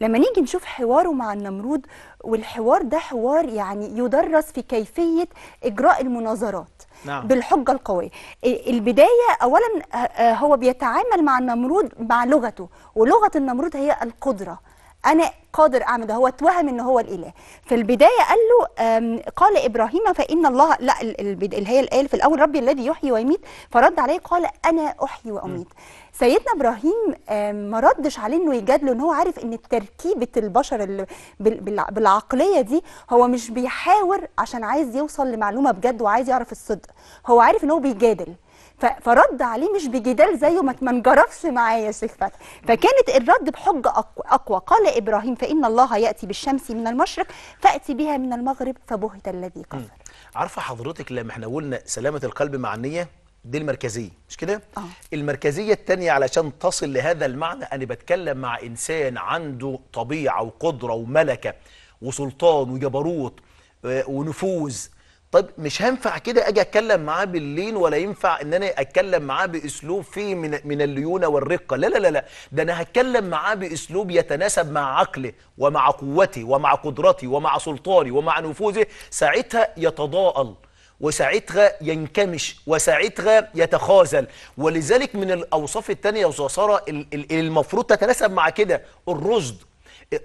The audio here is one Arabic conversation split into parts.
لما نيجي نشوف حواره مع النمرود والحوار ده حوار يعني يدرس في كيفية إجراء المناظرات نعم. بالحجة القوية البداية أولا آه، آه، هو بيتعامل مع النمرود مع لغته ولغة النمرود هي القدرة انا قادر اعمل ده هو اتوهم ان هو الاله في البدايه قال له قال ابراهيم فان الله لا اللي هي الايه في الاول ربي الذي يحيي ويميت فرد عليه قال انا احيي واميت سيدنا ابراهيم ما ردش عليه انه يجادله ان هو عارف ان تركيبه البشر اللي بالعقليه دي هو مش بيحاور عشان عايز يوصل لمعلومه بجد وعايز يعرف الصدق هو عارف ان هو بيجادل فرد عليه مش بجدال زيه ما انجرفش معايا يا شيخ فتحي فكانت الرد بحج اقوى قال ابراهيم فان الله ياتي بالشمس من المشرق فاتي بها من المغرب فبهت الذي كفر عارفه حضرتك لما احنا قلنا سلامه القلب مع النيه دي المركزيه مش كده آه. المركزيه الثانيه علشان تصل لهذا المعنى انا بتكلم مع انسان عنده طبيعه وقدره وملكه وسلطان وجبروت آه، ونفوذ طيب مش هينفع كده اجي اتكلم معاه باللين ولا ينفع ان انا اتكلم معاه باسلوب فيه من من الليونه والرقه لا لا لا لا ده انا هتكلم معاه باسلوب يتناسب مع عقله ومع قوتي ومع قدرتي ومع سلطاني ومع نفوذي ساعتها يتضاءل وساعتها ينكمش وساعتها يتخاذل ولذلك من الاوصاف الثانيه يا استاذ ساره المفروض تتناسب مع كده الرشد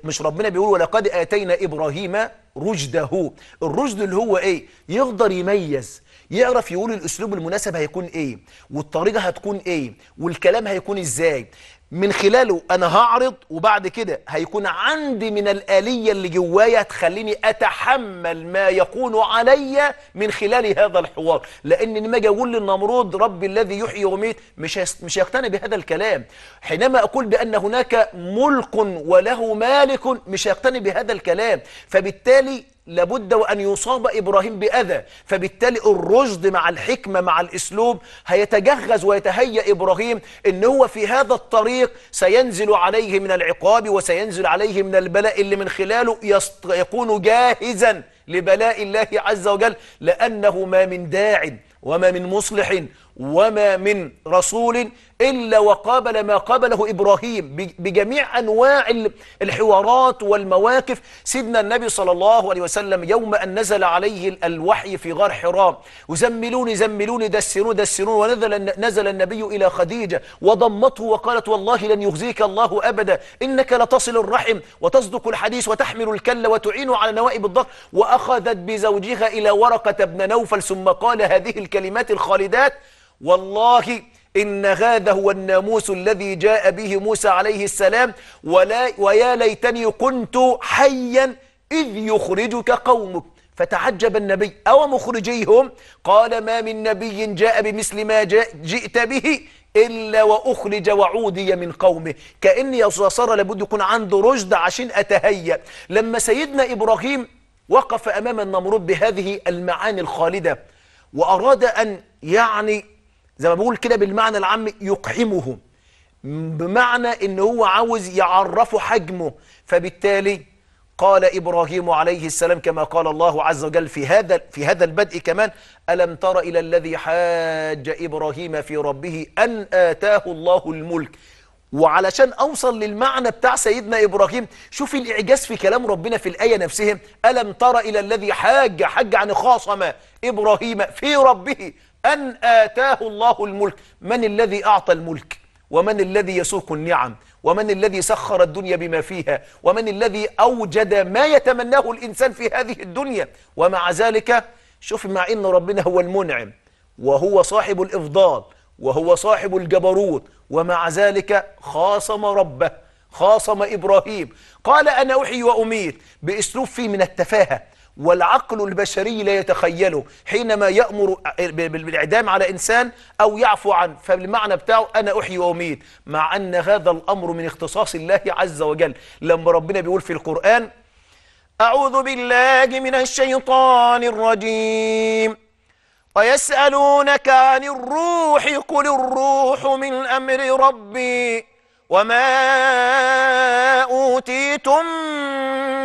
مش ربنا بيقول ولقد اتينا ابراهيم رشده الرشد اللي هو ايه يقدر يميز يعرف يقول الاسلوب المناسب هيكون ايه والطريقه هتكون ايه والكلام هيكون ازاي من خلاله انا هعرض وبعد كده هيكون عندي من الآلية اللي جوايا تخليني اتحمل ما يكون علي من خلال هذا الحوار لان ما اجي اقول للنمرود ربي الذي يحيي وميت مش مش هيقتنع بهذا الكلام حينما اقول بان هناك ملك وله مالك مش هيقتنع بهذا الكلام فبالتالي لابد وأن يصاب إبراهيم بأذى فبالتالي الرشد مع الحكمة مع الإسلوب هيتجهز ويتهيأ إبراهيم إن هو في هذا الطريق سينزل عليه من العقاب وسينزل عليه من البلاء اللي من خلاله يست... يكون جاهزا لبلاء الله عز وجل لأنه ما من داع وما من مصلح وما من رسول إلا وقابل ما قابله إبراهيم بجميع أنواع الحوارات والمواقف سيدنا النبي صلى الله عليه وسلم يوم أن نزل عليه الوحي في غار حراء وزملوني زملوني دسرون دسرون ونزل نزل النبي إلى خديجة وضمته وقالت والله لن يخزيك الله أبدا إنك لتصل الرحم وتصدق الحديث وتحمل الكل وتعين على نوائب الضغط وأخذت بزوجها إلى ورقة بن نوفل ثم قال هذه الكلمات الخالدات والله إن هذا هو الناموس الذي جاء به موسى عليه السلام ولا ويا ليتني كنت حيا إذ يخرجك قومك فتعجب النبي أو مخرجيهم قال ما من نبي جاء بمثل ما جاء جئت به إلا وأخرج وعودي من قومه كأن يا صار سارة لابد يكون عنده رشد عشان أتهيأ لما سيدنا إبراهيم وقف أمام النمرود بهذه المعاني الخالدة وأراد أن يعني زي ما بقول كده بالمعنى العام يقحمهم بمعنى ان هو عاوز يعرفه حجمه فبالتالي قال إبراهيم عليه السلام كما قال الله عز وجل في هذا في هذا البدء كمان ألم تر إلى الذي حاج إبراهيم في ربه أن آتاه الله الملك وعلشان أوصل للمعنى بتاع سيدنا إبراهيم شوف الإعجاز في كلام ربنا في الآية نفسها ألم تر إلى الذي حاج حج عن خاصم إبراهيم في ربه أن آتاه الله الملك من الذي أعطى الملك ومن الذي يسوق النعم ومن الذي سخر الدنيا بما فيها ومن الذي أوجد ما يتمناه الإنسان في هذه الدنيا ومع ذلك شوف مع إن ربنا هو المنعم وهو صاحب الإفضال وهو صاحب الجبروت ومع ذلك خاصم ربه خاصم إبراهيم قال أنا أحيي وأميت بأسلوب فيه من التفاهة والعقل البشري لا يتخيله حينما يأمر بالإعدام على إنسان أو يعفو عنه فالمعنى بتاعه أنا أحيي وأميت مع أن هذا الأمر من اختصاص الله عز وجل لما ربنا بيقول في القرآن أعوذ بالله من الشيطان الرجيم ويسألونك عن الروح قل الروح من أمر ربي وما أوتيتم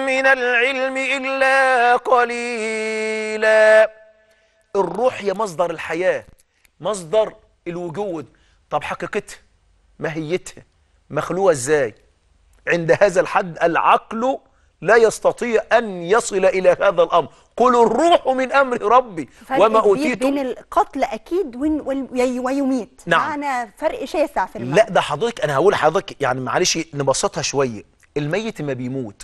من العلم إلا قليلا الروح هي مصدر الحياة مصدر الوجود طب حقيقتها ماهيتها مخلوقة ازاي عند هذا الحد العقل لا يستطيع أن يصل إلى هذا الأمر قل الروح من أمر ربي وما أوتيتم بين القتل أكيد ويميت نعم معنى فرق شاسع في المعنى لا ده حضرتك أنا هقول لحضرتك يعني معلش نبسطها شوية الميت ما بيموت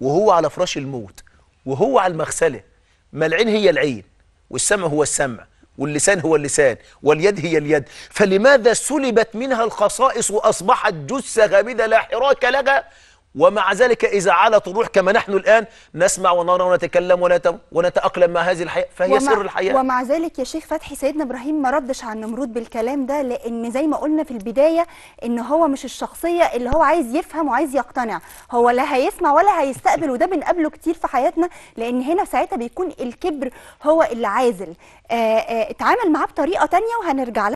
وهو على فراش الموت وهو على المغسلة ما العين هي العين والسمع هو السمع واللسان هو اللسان واليد هي اليد فلماذا سلبت منها الخصائص وأصبحت جثة غامدة لا حراك لها ومع ذلك إذا علت الروح كما نحن الآن نسمع ونرى ونتكلم ونتأقلم مع هذه الحياة فهي سر الحياة ومع ذلك يا شيخ فتحي سيدنا إبراهيم ما ردش على النمرود بالكلام ده لأن زي ما قلنا في البداية إن هو مش الشخصية اللي هو عايز يفهم وعايز يقتنع هو لا هيسمع ولا هيستقبل وده بنقابله كتير في حياتنا لأن هنا ساعتها بيكون الكبر هو اللي عازل آه، آه، اتعامل معاه بطريقة تانية وهنرجع لها